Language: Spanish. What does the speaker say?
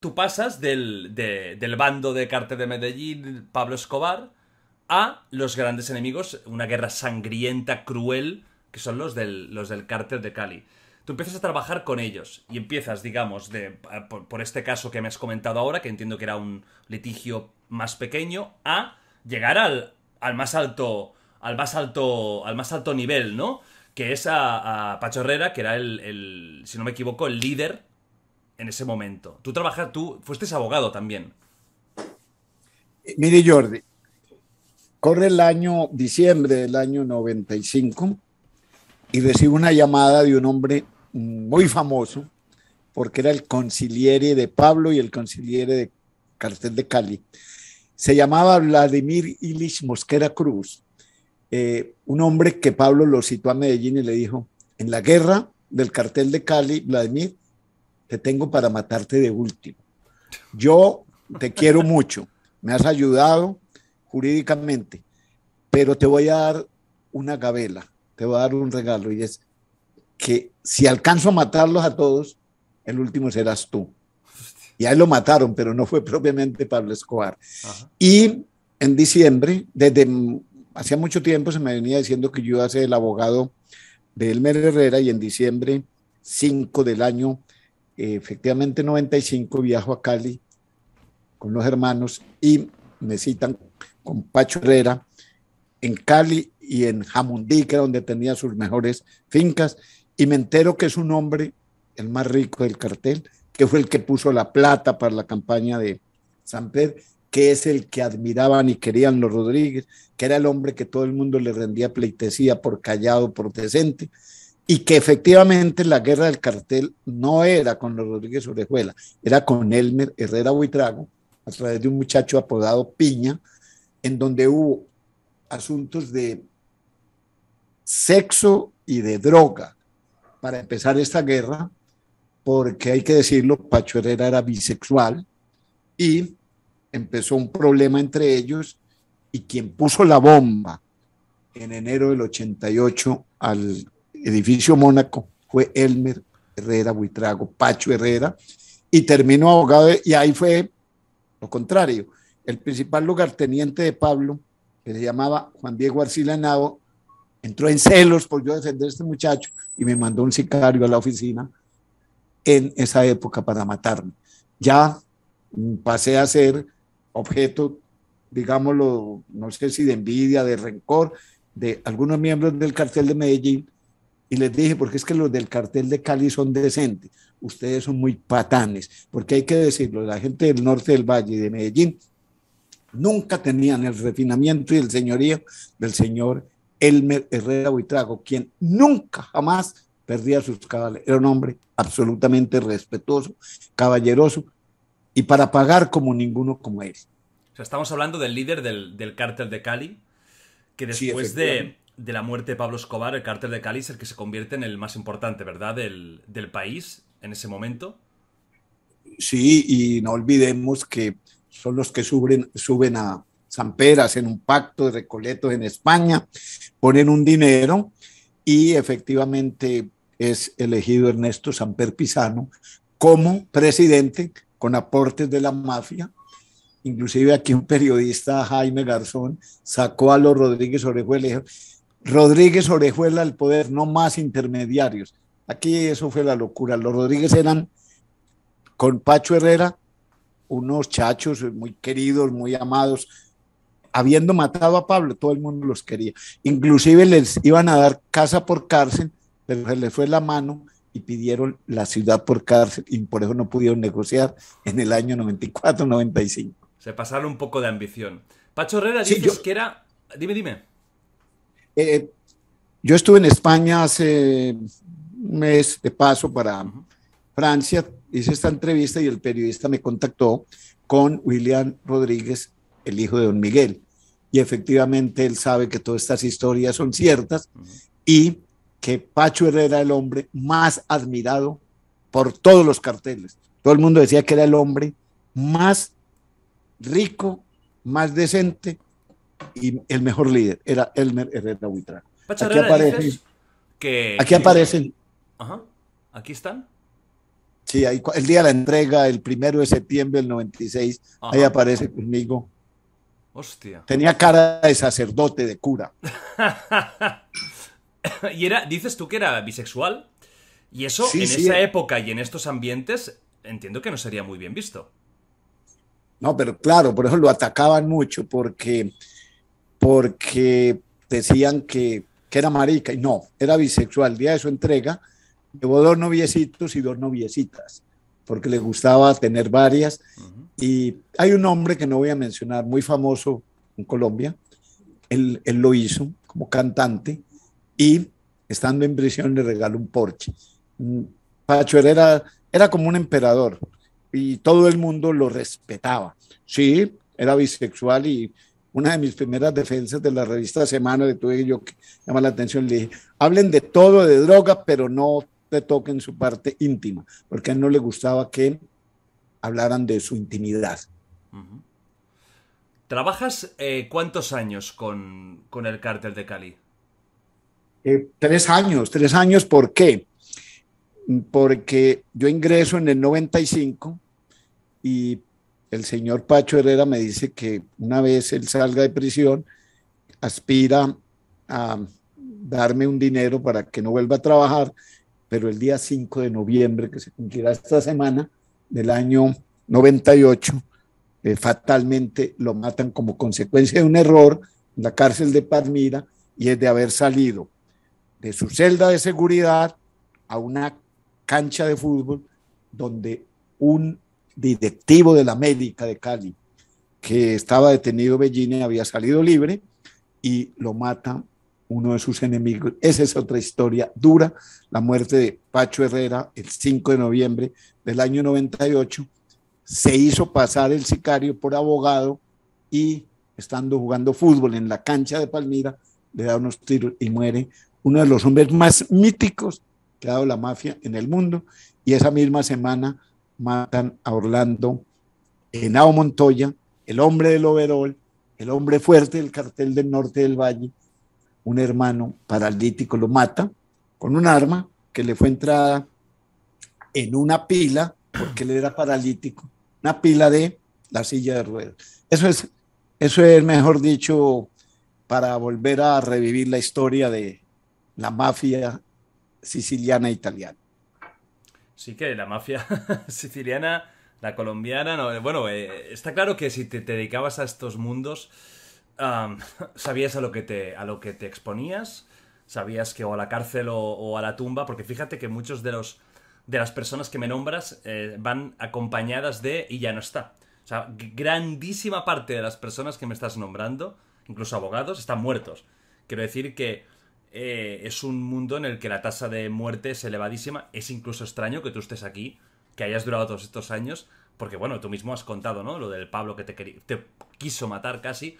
Tú pasas del, bando de Cártel de Medellín, Pablo Escobar, a los grandes enemigos, una guerra sangrienta, cruel, que son los del, los del Cártel de Cali. Tú empiezas a trabajar con ellos y empiezas, digamos, de, por, este caso que me has comentado ahora, que entiendo que era un litigio más pequeño, a llegar al, al más alto al más alto al más alto nivel no que es a, Pacho Herrera que era el, si no me equivoco el líder en ese momento? Tú trabajas, tú fuiste abogado también. Mire, Jordi, corre el año diciembre del año 95 y recibo una llamada de un hombre muy famoso porque era el conciliere de Pablo y el conciliere de Cartel de Cali. Se llamaba Vladimir Ilich Mosquera Cruz, eh, un hombre que Pablo lo citó a Medellín y le dijo, en la guerra del Cartel de Cali, Vladimir, te tengo para matarte de último. Yo te quiero mucho, me has ayudado jurídicamente, pero te voy a dar una gabela, te voy a dar un regalo y es que si alcanzo a matarlos a todos, el último serás tú. Y ahí lo mataron, pero no fue propiamente Pablo Escobar. Y en diciembre, desde hacía mucho tiempo se me venía diciendo que yo iba el abogado de Elmer Herrera y en diciembre 5 del año efectivamente en 95 viajo a Cali con los hermanos y me citan con Pacho Herrera en Cali y en Jamundí, que era donde tenía sus mejores fincas, y me entero que es un hombre, el más rico del cartel, que fue el que puso la plata para la campaña de San Pedro, que es el que admiraban y querían los Rodríguez, que era el hombre que todo el mundo le rendía pleitesía por callado, por decente, y que efectivamente la guerra del cartel no era con los Rodríguez Orejuela, era con Elmer Herrera Huitrago a través de un muchacho apodado Piña, en donde hubo asuntos de sexo y de droga para empezar esta guerra, porque hay que decirlo, Pacho Herrera era bisexual y empezó un problema entre ellos y quien puso la bomba en enero del 88 al edificio Mónaco fue Elmer Herrera Buitrago, Pacho Herrera, y terminó abogado, y ahí fue lo contrario. El principal lugarteniente de Pablo, que se llamaba Juan Diego Arcila Nado entró en celos por yo defender a este muchacho y me mandó un sicario a la oficina en esa época para matarme. Ya pasé a ser objeto, digámoslo, no sé si de envidia, de rencor, de algunos miembros del cartel de Medellín y les dije, porque es que los del cartel de Cali son decentes, ustedes son muy patanes, porque hay que decirlo, la gente del norte del Valle y de Medellín nunca tenían el refinamiento y el señorío del señor Elmer Herrera Buitrago, quien nunca jamás perdía sus cabales. Era un hombre absolutamente respetuoso, caballeroso y para pagar como ninguno como él. O sea, estamos hablando del líder del, del cártel de Cali, que después de, de la muerte de Pablo Escobar, el cártel de Cali el que se convierte en el más importante, ¿verdad?, del, país en ese momento. Sí, y no olvidemos que son los que suben, suben a San en un pacto de recoletos en España, ponen un dinero y efectivamente es elegido Ernesto Samper Pisano como presidente con aportes de la mafia. Inclusive aquí un periodista, Jaime Garzón, sacó a los Rodríguez Orejuela Rodríguez Orejuela el poder, no más intermediarios. Aquí eso fue la locura. Los Rodríguez eran con Pacho Herrera, unos chachos muy queridos, muy amados. Habiendo matado a Pablo, todo el mundo los quería. Inclusive les iban a dar casa por cárcel, pero se les fue la mano y pidieron la ciudad por cárcel y por eso no pudieron negociar en el año 94-95. Se pasaron un poco de ambición. Pacho Herrera, dices yo... que era... Dime, dime. Eh, eh, yo estuve en España hace un mes de paso para Francia, hice esta entrevista y el periodista me contactó con William Rodríguez, el hijo de don Miguel. Y efectivamente él sabe que todas estas historias son ciertas y que Pacho era el hombre más admirado por todos los carteles. Todo el mundo decía que era el hombre más rico, más decente, y el mejor líder era Elmer Herrera Huitra. Aquí aparecen. aquí aparecen. Ajá. Aquí están. Sí, ahí, el día de la entrega, el primero de septiembre del 96, ahí aparece conmigo. Hostia. Tenía cara de sacerdote, de cura. y era, dices tú que era bisexual. Y eso, en esa eh. época y en estos ambientes, entiendo que no sería muy bien visto. No, pero claro, por eso lo atacaban mucho, porque porque decían que, era marica y no, era bisexual. El día de su entrega llevó dos noviecitos y dos noviecitas, porque le gustaba tener varias. Y hay un hombre que no voy a mencionar, muy famoso en Colombia, él, lo hizo como cantante y estando en prisión le regaló un Porsche. Mm, Pacho era, era como un emperador y todo el mundo lo respetaba. Sí, era bisexual y una de mis primeras defensas de la revista Semana, le tuve yo que llamar la atención, le dije, hablen de todo, de droga, pero no te toquen su parte íntima, porque a él no le gustaba que hablaran de su intimidad. ¿Trabajas eh, cuántos años con, el cártel de Cali? Eh, tres años, tres años, ¿por qué? Porque yo ingreso en el 95 y el señor Pacho Herrera me dice que una vez él salga de prisión, aspira a darme un dinero para que no vuelva a trabajar, pero el día 5 de noviembre, que se cumplirá esta semana del año 98, eh, fatalmente lo matan como consecuencia de un error en la cárcel de Palmira y es de haber salido de su celda de seguridad a una cancha de fútbol donde un directivo de la médica de Cali, que estaba detenido Bellini, había salido libre y lo mata uno de sus enemigos. Esa es otra historia dura, la muerte de Pacho Herrera el 5 de noviembre del año 98. Se hizo pasar el sicario por abogado y estando jugando fútbol en la cancha de Palmira, le da unos tiros y muere uno de los hombres más míticos que ha dado la mafia en el mundo. Y esa misma semana matan a Orlando Henao Montoya, el hombre del overol, el hombre fuerte del cartel del norte del valle, un hermano paralítico lo mata con un arma que le fue entrada en una pila, porque él era paralítico, una pila de la silla de ruedas. Eso es, eso es mejor dicho, para volver a revivir la historia de la mafia siciliana e italiana. Sí que la mafia siciliana, la colombiana, eh, bueno, eh, está claro que si te, dedicabas a estos mundos, sabías a lo, que te, a lo que te exponías, sabías que o a la cárcel o, a la tumba, porque fíjate que muchos de los de las personas que me nombras eh, van acompañadas de y ya no está. O sea, grandísima parte de las personas que me estás nombrando, incluso abogados, están muertos. Quiero decir que eh, es un mundo en el que la tasa de muerte es elevadísima. Es incluso extraño que tú estés aquí, que hayas durado todos estos años, porque bueno, tú mismo has contado, ¿no? Lo del Pablo que te, te quiso matar casi,